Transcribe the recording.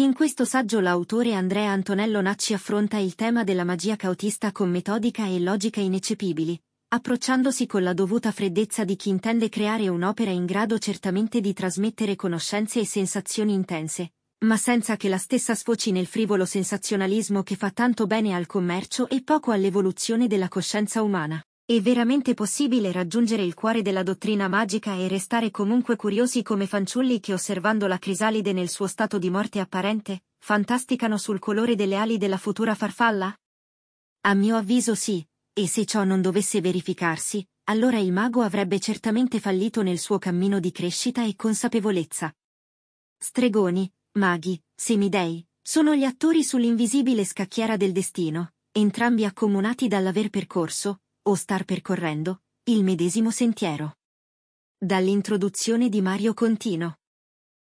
In questo saggio l'autore Andrea Antonello Nacci affronta il tema della magia cautista con metodica e logica ineccepibili, approcciandosi con la dovuta freddezza di chi intende creare un'opera in grado certamente di trasmettere conoscenze e sensazioni intense, ma senza che la stessa sfoci nel frivolo sensazionalismo che fa tanto bene al commercio e poco all'evoluzione della coscienza umana. È veramente possibile raggiungere il cuore della dottrina magica e restare comunque curiosi come fanciulli che osservando la crisalide nel suo stato di morte apparente, fantasticano sul colore delle ali della futura farfalla? A mio avviso sì, e se ciò non dovesse verificarsi, allora il mago avrebbe certamente fallito nel suo cammino di crescita e consapevolezza. Stregoni, maghi, semidei, sono gli attori sull'invisibile scacchiera del destino, entrambi accomunati dall'aver percorso, o star percorrendo, il medesimo sentiero. Dall'introduzione di Mario Contino